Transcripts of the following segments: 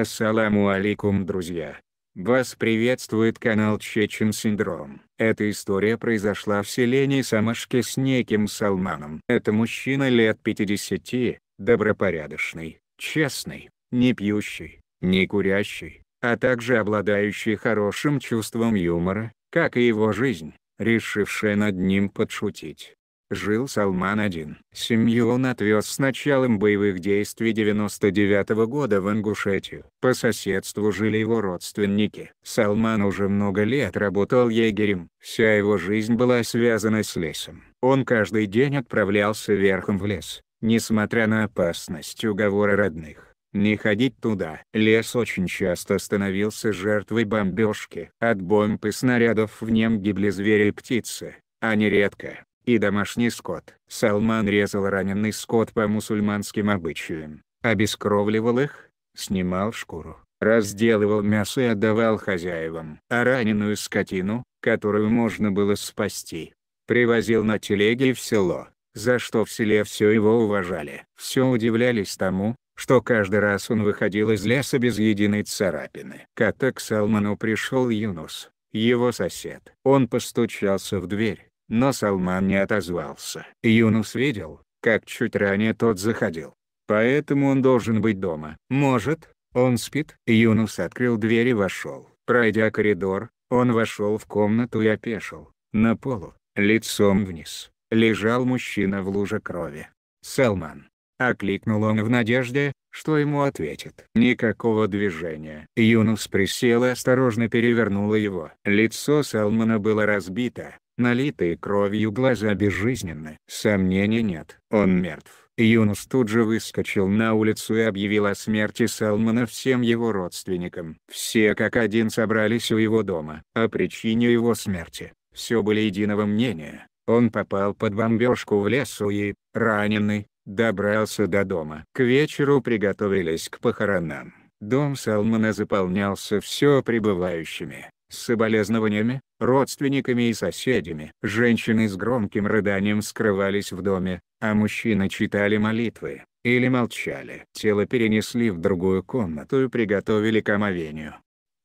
Ассаламу алейкум друзья! Вас приветствует канал Чечен Синдром. Эта история произошла в селении Самашке с неким Салманом. Это мужчина лет 50, добропорядочный, честный, не пьющий, не курящий, а также обладающий хорошим чувством юмора, как и его жизнь, решившая над ним подшутить жил салман один. Семью он отвез с началом боевых действий 99 -го года в Ингушетию. По соседству жили его родственники. Салман уже много лет работал егерем. Вся его жизнь была связана с лесом. Он каждый день отправлялся верхом в лес, несмотря на опасность уговора родных не ходить туда. Лес очень часто становился жертвой бомбежки. От бомб и снарядов в нем гибли звери и птицы, а нередко и домашний скот. Салман резал раненый скот по мусульманским обычаям, обескровливал их, снимал шкуру, разделывал мясо и отдавал хозяевам. А раненую скотину, которую можно было спасти, привозил на телеге в село, за что в селе все его уважали. Все удивлялись тому, что каждый раз он выходил из леса без единой царапины. Как-то к Салману пришел Юнус, его сосед. Он постучался в дверь, но Салман не отозвался. Юнус видел, как чуть ранее тот заходил. Поэтому он должен быть дома. Может, он спит? Юнус открыл дверь и вошел. Пройдя коридор, он вошел в комнату и опешил. На полу, лицом вниз, лежал мужчина в луже крови. «Салман!» — окликнул он в надежде, что ему ответит. Никакого движения. Юнус присел и осторожно перевернула его. Лицо Салмана было разбито, налитые кровью глаза безжизненны. Сомнений нет. Он мертв. Юнус тут же выскочил на улицу и объявил о смерти Салмана всем его родственникам. Все как один собрались у его дома. О причине его смерти, все были единого мнения. Он попал под бомбежку в лесу и, раненый, добрался до дома. К вечеру приготовились к похоронам. Дом Салмана заполнялся все прибывающими с соболезнованиями, родственниками и соседями. Женщины с громким рыданием скрывались в доме, а мужчины читали молитвы, или молчали. Тело перенесли в другую комнату и приготовили к омовению.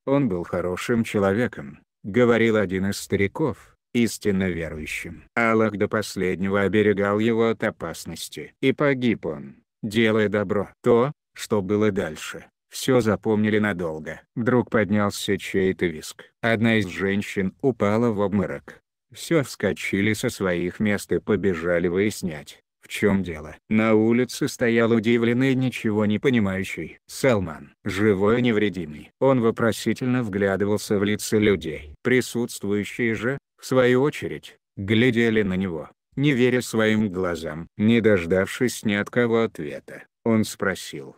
«Он был хорошим человеком», — говорил один из стариков, истинно верующим. Аллах до последнего оберегал его от опасности. И погиб он, делая добро. То, что было дальше, все запомнили надолго. Друг поднялся чей-то виск. Одна из женщин упала в обморок. Все вскочили со своих мест и побежали выяснять, в чем дело. На улице стоял удивленный ничего не понимающий Салман. Живой и невредимый. Он вопросительно вглядывался в лица людей. Присутствующие же, в свою очередь, глядели на него, не веря своим глазам. Не дождавшись ни от кого ответа, он спросил,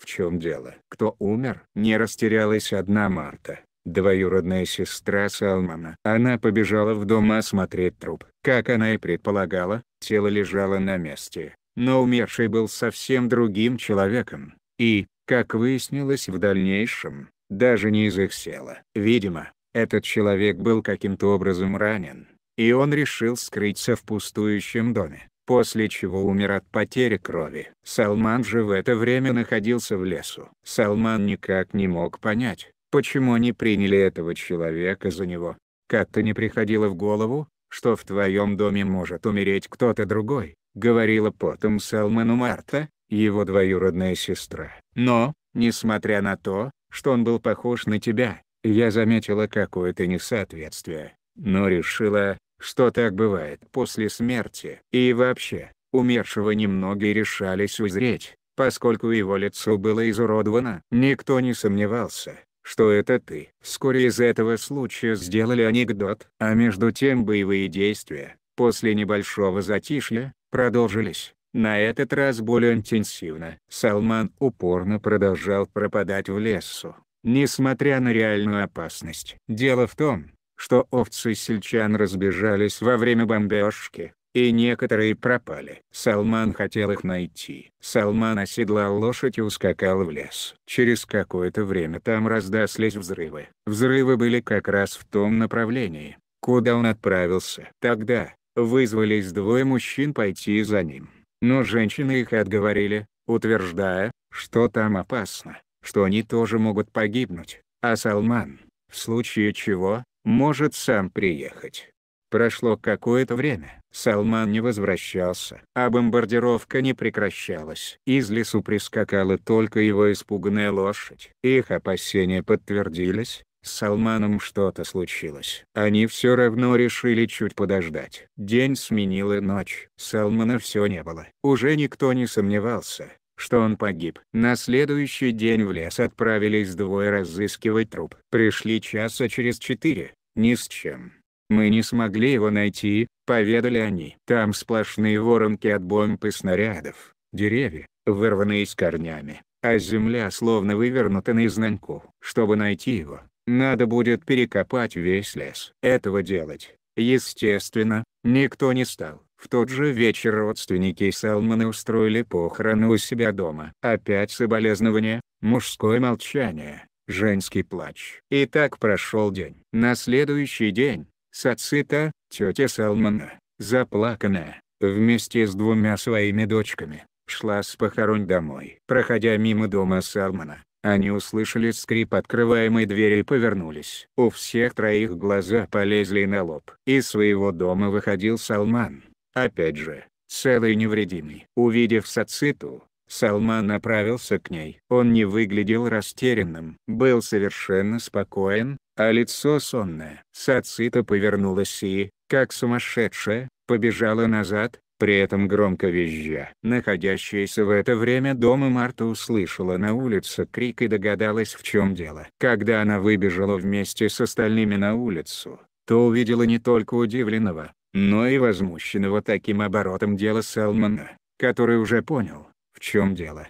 в чем дело? Кто умер? Не растерялась одна Марта, двоюродная сестра Салмана. Она побежала в дом осмотреть труп. Как она и предполагала, тело лежало на месте. Но умерший был совсем другим человеком. И, как выяснилось в дальнейшем, даже не из их села. Видимо, этот человек был каким-то образом ранен, и он решил скрыться в пустующем доме после чего умер от потери крови. Салман же в это время находился в лесу. Салман никак не мог понять, почему они приняли этого человека за него. Как-то не приходило в голову, что в твоем доме может умереть кто-то другой, говорила потом Салману Марта, его двоюродная сестра. Но, несмотря на то, что он был похож на тебя, я заметила какое-то несоответствие, но решила, что так бывает после смерти. И вообще, умершего немногие решались узреть, поскольку его лицо было изуродовано. Никто не сомневался, что это ты. Вскоре из этого случая сделали анекдот. А между тем боевые действия, после небольшого затишья, продолжились. На этот раз более интенсивно. Салман упорно продолжал пропадать в лесу, несмотря на реальную опасность. Дело в том, что овцы сельчан разбежались во время бомбежки, и некоторые пропали. Салман хотел их найти. Салман оседлал лошадь и ускакал в лес. Через какое-то время там раздались взрывы. Взрывы были как раз в том направлении, куда он отправился. Тогда, вызвались двое мужчин пойти за ним. Но женщины их отговорили, утверждая, что там опасно, что они тоже могут погибнуть, а Салман, в случае чего, может сам приехать. Прошло какое-то время. Салман не возвращался, а бомбардировка не прекращалась. Из лесу прискакала только его испуганная лошадь. Их опасения подтвердились. С Салманом что-то случилось. Они все равно решили чуть подождать. День сменила ночь. Салмана все не было. Уже никто не сомневался, что он погиб. На следующий день в лес отправились двое разыскивать труп. Пришли часа через четыре, ни с чем. Мы не смогли его найти, поведали они. Там сплошные воронки от бомб и снарядов, деревья, вырванные с корнями, а земля словно вывернута наизнанку. Чтобы найти его, надо будет перекопать весь лес. Этого делать, естественно, никто не стал. В тот же вечер родственники Салмана устроили похороны у себя дома. Опять соболезнования, мужское молчание, женский плач. И так прошел день. На следующий день, Сацита, тетя Салмана, заплаканная, вместе с двумя своими дочками, шла с похорон домой. Проходя мимо дома Салмана, они услышали скрип открываемой двери и повернулись. У всех троих глаза полезли на лоб. Из своего дома выходил Салман. Опять же, целый невредимый. Увидев Сациту, Салман направился к ней. Он не выглядел растерянным, был совершенно спокоен, а лицо сонное. Сацита повернулась и, как сумасшедшая, побежала назад, при этом громко визжа. Находящаяся в это время дома Марта услышала на улице крик и догадалась в чем дело. Когда она выбежала вместе с остальными на улицу, то увидела не только удивленного, но ну и возмущенного таким оборотом дела Салмана, который уже понял, в чем дело.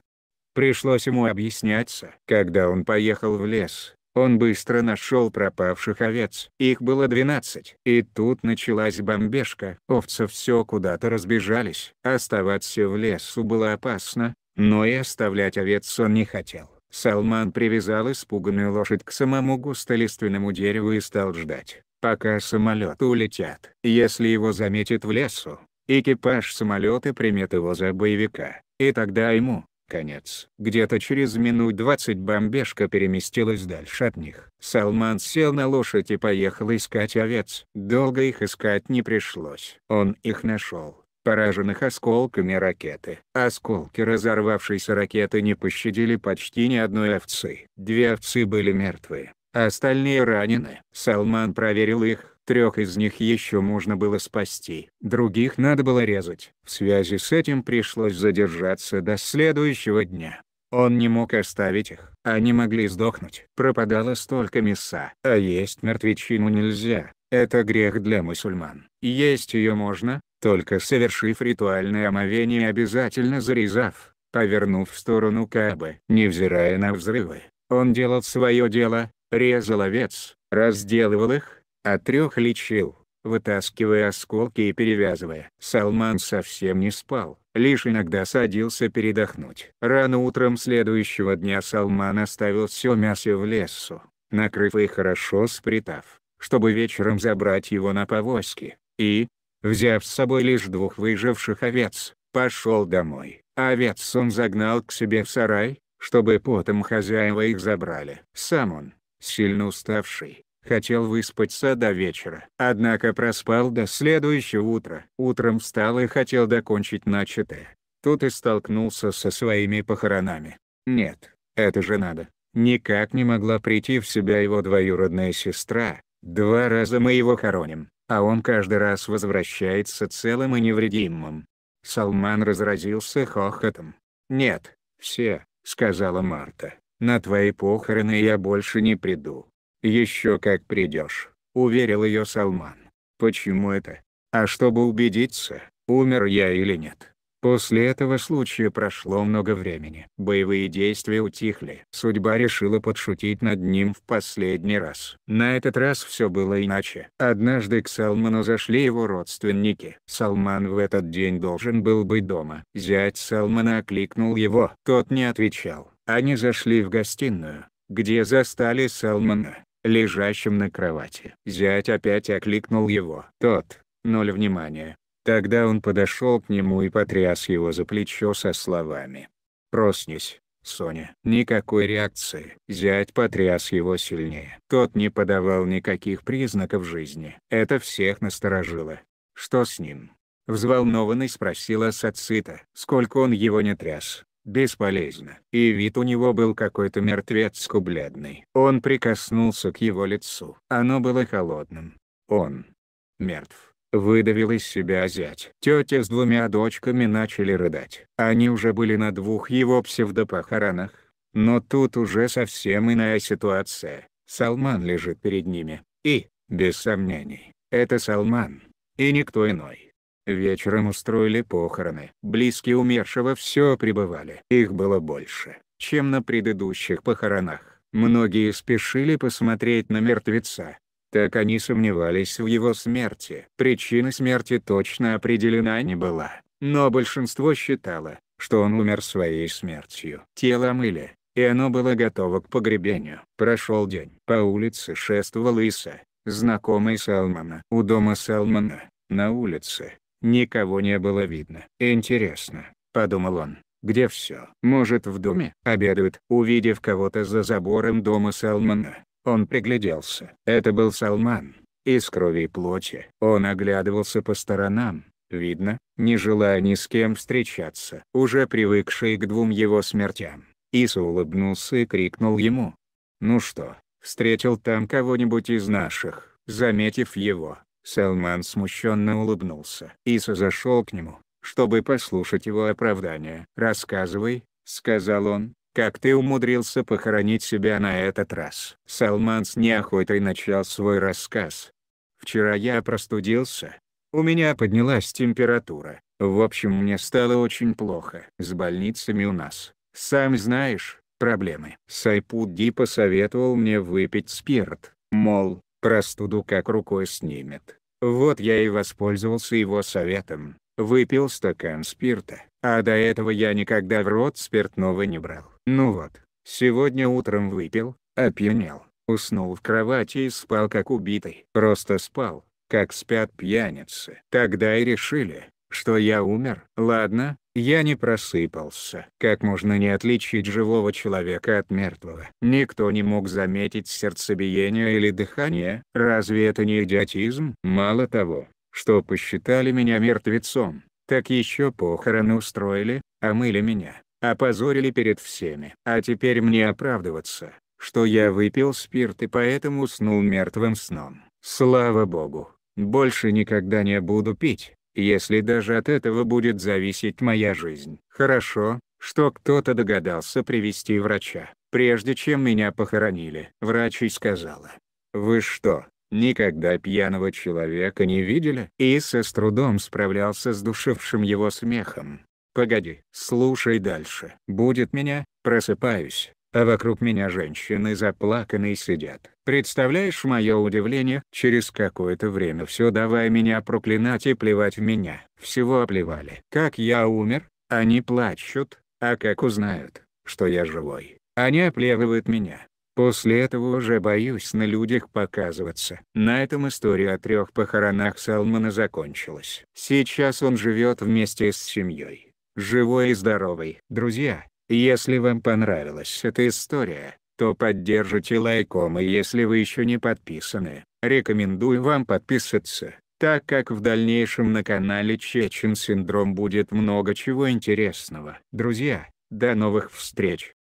Пришлось ему объясняться. Когда он поехал в лес, он быстро нашел пропавших овец. Их было 12. И тут началась бомбежка. Овцы все куда-то разбежались. Оставаться в лесу было опасно, но и оставлять овец он не хотел. Салман привязал испуганную лошадь к самому густолиственному дереву и стал ждать пока самолет улетят. Если его заметит в лесу, экипаж самолета примет его за боевика, и тогда ему конец. Где-то через минут 20 бомбежка переместилась дальше от них. Салман сел на лошадь и поехал искать овец. Долго их искать не пришлось. Он их нашел пораженных осколками ракеты. Осколки разорвавшейся ракеты не пощадили почти ни одной овцы. Две овцы были мертвы. Остальные ранены. Салман проверил их, трех из них еще можно было спасти. Других надо было резать. В связи с этим пришлось задержаться до следующего дня. Он не мог оставить их. Они могли сдохнуть. Пропадало столько мяса. А есть мертвечину нельзя. Это грех для мусульман. Есть ее можно, только совершив ритуальное омовение обязательно зарезав, повернув в сторону Каабы. Невзирая на взрывы, он делал свое дело, резал овец, разделывал их, а трех лечил, вытаскивая осколки и перевязывая. Салман совсем не спал, лишь иногда садился передохнуть. Рано утром следующего дня Салман оставил все мясо в лесу, накрыв и хорошо спрятав, чтобы вечером забрать его на повозке, и, взяв с собой лишь двух выживших овец, пошел домой. Овец он загнал к себе в сарай, чтобы потом хозяева их забрали. Сам он, сильно уставший, хотел выспаться до вечера. Однако проспал до следующего утра. Утром встал и хотел докончить начатое. Тут и столкнулся со своими похоронами. Нет, это же надо. Никак не могла прийти в себя его двоюродная сестра. Два раза мы его хороним, а он каждый раз возвращается целым и невредимым. Салман разразился хохотом. «Нет, все», — сказала Марта на твои похороны я больше не приду. Еще как придешь, уверил ее Салман. Почему это? А чтобы убедиться, умер я или нет. После этого случая прошло много времени. Боевые действия утихли. Судьба решила подшутить над ним в последний раз. На этот раз все было иначе. Однажды к Салману зашли его родственники. Салман в этот день должен был быть дома. Зять Салмана окликнул его. Тот не отвечал. Они зашли в гостиную, где застали Салмана, лежащим на кровати. Зять опять окликнул его. Тот, ноль внимания. Тогда он подошел к нему и потряс его за плечо со словами. «Проснись, Соня». Никакой реакции. Зять потряс его сильнее. Тот не подавал никаких признаков жизни. Это всех насторожило. «Что с ним?» Взволнованный спросила Сацита. «Сколько он его не тряс?» Бесполезно. И вид у него был какой-то мертвецко-бледный. Он прикоснулся к его лицу. Оно было холодным. Он. Мертв. Выдавил из себя зять. Тетя с двумя дочками начали рыдать. Они уже были на двух его псевдопохоронах. Но тут уже совсем иная ситуация. Салман лежит перед ними. И, без сомнений, это Салман. И никто иной. Вечером устроили похороны. Близкие умершего все пребывали. Их было больше, чем на предыдущих похоронах. Многие спешили посмотреть на мертвеца. Так они сомневались в его смерти. Причина смерти точно определена не была, но большинство считало, что он умер своей смертью. Тело мыли, и оно было готово к погребению. Прошел день. По улице шествовал Иса, знакомый Салмана. У дома Салмана, на улице, Никого не было видно. «Интересно», — подумал он, — «где все? Может, в доме?» Обедают. Увидев кого-то за забором дома Салмана, он пригляделся. Это был Салман. Из крови и плоти. Он оглядывался по сторонам. Видно, не желая ни с кем встречаться. Уже привыкший к двум его смертям. Иса улыбнулся и крикнул ему. «Ну что, встретил там кого-нибудь из наших?» Заметив его, Салман смущенно улыбнулся. Иса зашел к нему, чтобы послушать его оправдание. «Рассказывай», — сказал он, — «как ты умудрился похоронить себя на этот раз?» Салман с неохотой начал свой рассказ. «Вчера я простудился. У меня поднялась температура. В общем мне стало очень плохо. С больницами у нас, сам знаешь, проблемы. Сайпудди посоветовал мне выпить спирт, мол, простуду как рукой снимет. Вот я и воспользовался его советом, выпил стакан спирта, а до этого я никогда в рот спиртного не брал. Ну вот, сегодня утром выпил, опьянел, уснул в кровати и спал как убитый. Просто спал, как спят пьяницы. Тогда и решили, что я умер. Ладно, я не просыпался. Как можно не отличить живого человека от мертвого? Никто не мог заметить сердцебиение или дыхание. Разве это не идиотизм? Мало того, что посчитали меня мертвецом, так еще похороны устроили, омыли меня, опозорили перед всеми. А теперь мне оправдываться, что я выпил спирт и поэтому уснул мертвым сном. Слава богу, больше никогда не буду пить если даже от этого будет зависеть моя жизнь. Хорошо, что кто-то догадался привести врача, прежде чем меня похоронили. Врач и сказала. «Вы что, никогда пьяного человека не видели?» Иса с трудом справлялся с душившим его смехом. «Погоди, слушай дальше. Будет меня, просыпаюсь, а вокруг меня женщины заплаканные сидят. Представляешь мое удивление, через какое-то время все давай меня проклинать и плевать в меня. Всего оплевали. Как я умер, они плачут, а как узнают, что я живой, они оплевывают меня. После этого уже боюсь на людях показываться. На этом история о трех похоронах Салмана закончилась. Сейчас он живет вместе с семьей. Живой и здоровый. Друзья, если вам понравилась эта история, то поддержите лайком и если вы еще не подписаны, рекомендую вам подписаться, так как в дальнейшем на канале Чечен Синдром будет много чего интересного. Друзья, до новых встреч!